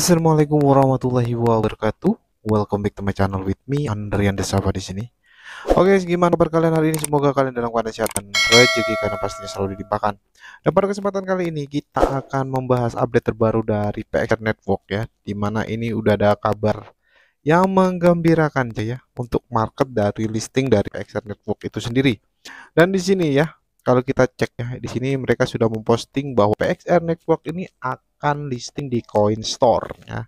Assalamualaikum warahmatullahi wabarakatuh. Welcome back to my channel with me Andrian Desava di sini. Oke, okay, gimana kabar kalian hari ini? Semoga kalian dalam keadaan sehat dan rezeki karena pastinya selalu dilimpahkan. Dan pada kesempatan kali ini kita akan membahas update terbaru dari PX Network ya, dimana ini udah ada kabar yang menggembirakan ya untuk market dari listing dari PX Network itu sendiri. Dan di sini ya, kalau kita cek ya di sini mereka sudah memposting bahwa PXR Network ini akan akan listing di Coin Store ya.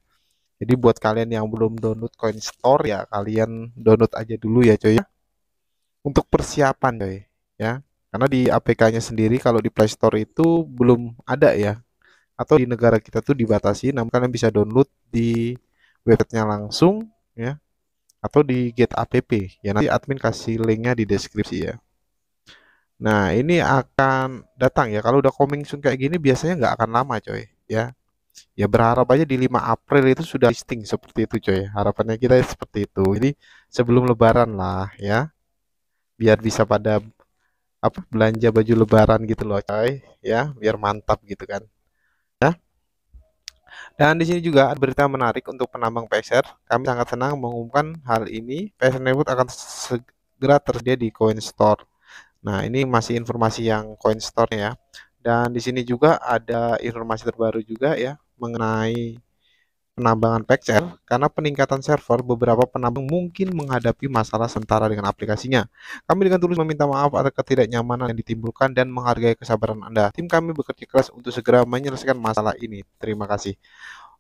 Jadi buat kalian yang belum download Coin Store ya kalian download aja dulu ya coy ya. Untuk persiapan coy ya. Karena di APK-nya sendiri kalau di Play Store itu belum ada ya. Atau di negara kita tuh dibatasi namun kalian bisa download di website-nya langsung ya atau di get app ya nanti admin kasih linknya di deskripsi ya nah ini akan datang ya kalau udah coming soon kayak gini biasanya nggak akan lama coy ya ya berharap aja di 5 April itu sudah listing seperti itu coy harapannya kita seperti itu jadi sebelum lebaran lah ya biar bisa pada apa belanja baju lebaran gitu loh coy ya biar mantap gitu kan ya dan di sini juga ada berita menarik untuk penambang PSR kami sangat senang mengumumkan hal ini PSR Network akan segera tersedia di Coin Store nah ini masih informasi yang Coin Store ya dan di sini juga ada informasi terbaru juga ya mengenai penambangan PXL karena peningkatan server beberapa penambang mungkin menghadapi masalah sementara dengan aplikasinya. Kami dengan tulus meminta maaf atas ketidaknyamanan yang ditimbulkan dan menghargai kesabaran Anda. Tim kami bekerja keras untuk segera menyelesaikan masalah ini. Terima kasih.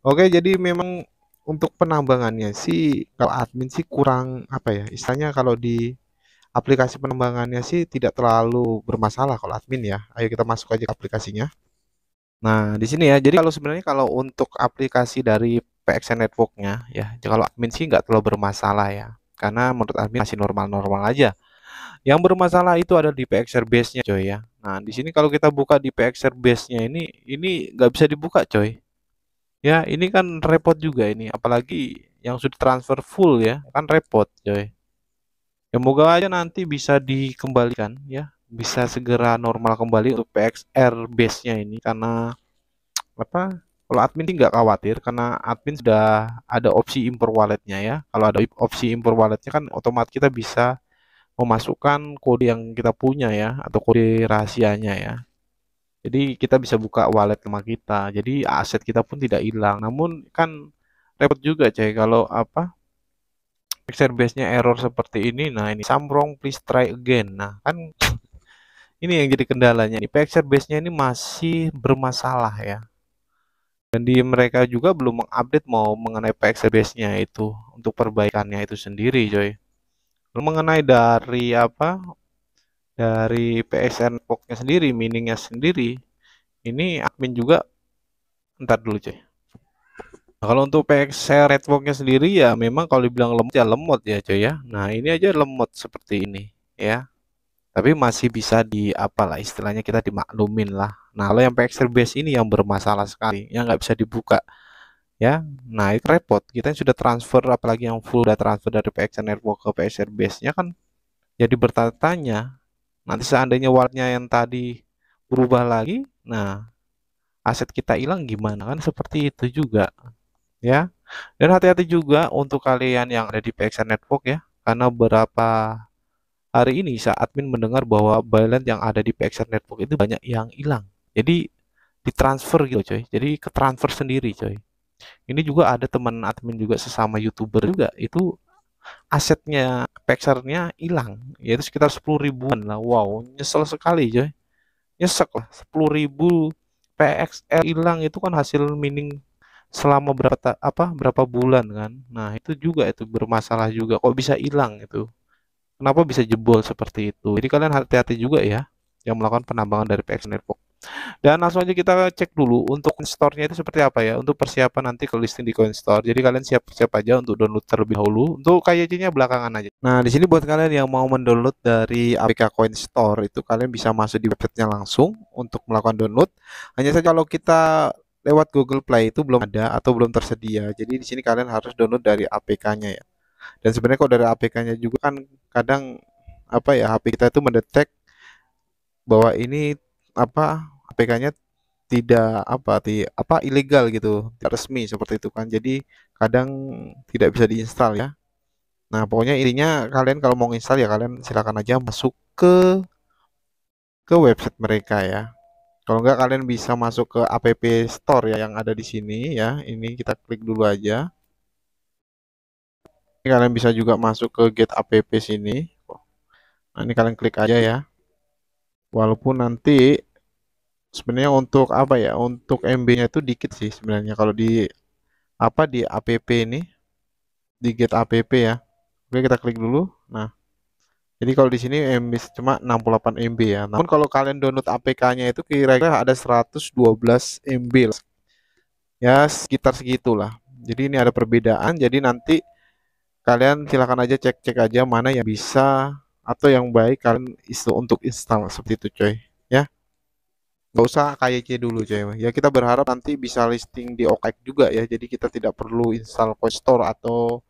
Oke, jadi memang untuk penambangannya sih kalau admin sih kurang apa ya? Istilahnya kalau di aplikasi penembangannya sih tidak terlalu bermasalah kalau admin ya. Ayo kita masuk aja ke aplikasinya. Nah, di sini ya. Jadi kalau sebenarnya kalau untuk aplikasi dari PXN Networknya ya, kalau admin sih nggak terlalu bermasalah ya. Karena menurut admin masih normal-normal aja. Yang bermasalah itu ada di PXR base-nya coy ya. Nah, di sini kalau kita buka di PXR base-nya ini ini nggak bisa dibuka coy. Ya, ini kan repot juga ini apalagi yang sudah transfer full ya, kan repot coy ya moga aja nanti bisa dikembalikan ya bisa segera normal kembali untuk PXR base-nya ini karena apa kalau admin tidak khawatir karena admin sudah ada opsi impor walletnya ya kalau ada opsi impor walletnya kan otomatis kita bisa memasukkan kode yang kita punya ya atau kode rahasianya ya jadi kita bisa buka wallet sama kita jadi aset kita pun tidak hilang namun kan repot juga cek kalau apa mixer base-nya error seperti ini nah ini samrong please try again nah kan ini yang jadi kendalanya ini mixer base-nya ini masih bermasalah ya dan di mereka juga belum mengupdate mau mengenai mixer base-nya itu untuk perbaikannya itu sendiri coy mengenai dari apa dari PSN POC-nya sendiri mining-nya sendiri ini admin juga ntar dulu coy Nah, kalau untuk PXR Redbox-nya sendiri ya memang kalau dibilang lemot ya lemot ya coy ya. Nah, ini aja lemot seperti ini ya. Tapi masih bisa di apalah istilahnya kita dimaklumin lah. Nah, kalau yang PXR base ini yang bermasalah sekali, yang nggak bisa dibuka ya. Nah, itu repot. Kita yang sudah transfer apalagi yang full udah transfer dari PXR Airbox ke PXR base-nya kan jadi bertanya Nanti seandainya warnanya yang tadi berubah lagi, nah aset kita hilang gimana kan seperti itu juga ya. Dan hati-hati juga untuk kalian yang ada di PXN Network ya, karena beberapa hari ini saat admin mendengar bahwa balance yang ada di PXN Network itu banyak yang hilang. Jadi ditransfer gitu coy. Jadi ke transfer sendiri coy. Ini juga ada teman admin juga sesama YouTuber juga itu asetnya pexernya hilang yaitu sekitar 10 ribuan lah wow nyesel sekali coy nyesek lah 10 ribu PXL hilang itu kan hasil mining selama berapa apa berapa bulan kan nah itu juga itu bermasalah juga kok bisa hilang itu kenapa bisa jebol seperti itu jadi kalian hati-hati juga ya yang melakukan penambangan dari PX Network dan langsung aja kita cek dulu untuk store-nya itu seperti apa ya untuk persiapan nanti ke listing di Coin Store jadi kalian siap-siap aja untuk download terlebih dahulu untuk KYC-nya belakangan aja nah di sini buat kalian yang mau mendownload dari APK Coin Store itu kalian bisa masuk di website-nya langsung untuk melakukan download hanya saja kalau kita lewat Google Play itu belum ada atau belum tersedia. Jadi di sini kalian harus download dari APK-nya ya. Dan sebenarnya kalau dari APK-nya juga kan kadang apa ya HP kita itu mendetek bahwa ini apa APK-nya tidak apa ti, apa ilegal gitu, tidak resmi seperti itu kan. Jadi kadang tidak bisa diinstal ya. Nah, pokoknya intinya kalian kalau mau install ya kalian silakan aja masuk ke ke website mereka ya. Kalau enggak kalian bisa masuk ke app store ya yang ada di sini ya. Ini kita klik dulu aja. Ini kalian bisa juga masuk ke get app sini. Nah, ini kalian klik aja ya. Walaupun nanti sebenarnya untuk apa ya? Untuk MB-nya itu dikit sih sebenarnya kalau di apa di app ini di get app ya. Oke, kita klik dulu. Nah, jadi kalau di sini MB cuma 68 MB ya. Namun kalau kalian download APK-nya itu kira-kira ada 112 MB. Ya, sekitar segitulah. Jadi ini ada perbedaan. Jadi nanti kalian silakan aja cek-cek aja mana yang bisa atau yang baik kalian itu untuk install seperti itu coy ya nggak usah KYC dulu coy ya kita berharap nanti bisa listing di OKX e juga ya jadi kita tidak perlu install Play Store atau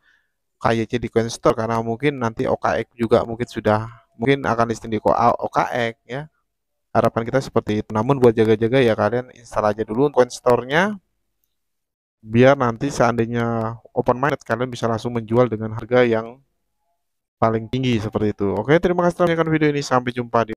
KYC di CoinStore karena mungkin nanti OKX juga mungkin sudah mungkin akan listing di OKX ya. Harapan kita seperti itu. Namun buat jaga-jaga ya kalian install aja dulu CoinStore-nya biar nanti seandainya open market kalian bisa langsung menjual dengan harga yang paling tinggi seperti itu. Oke, terima kasih telah menonton video ini. Sampai jumpa di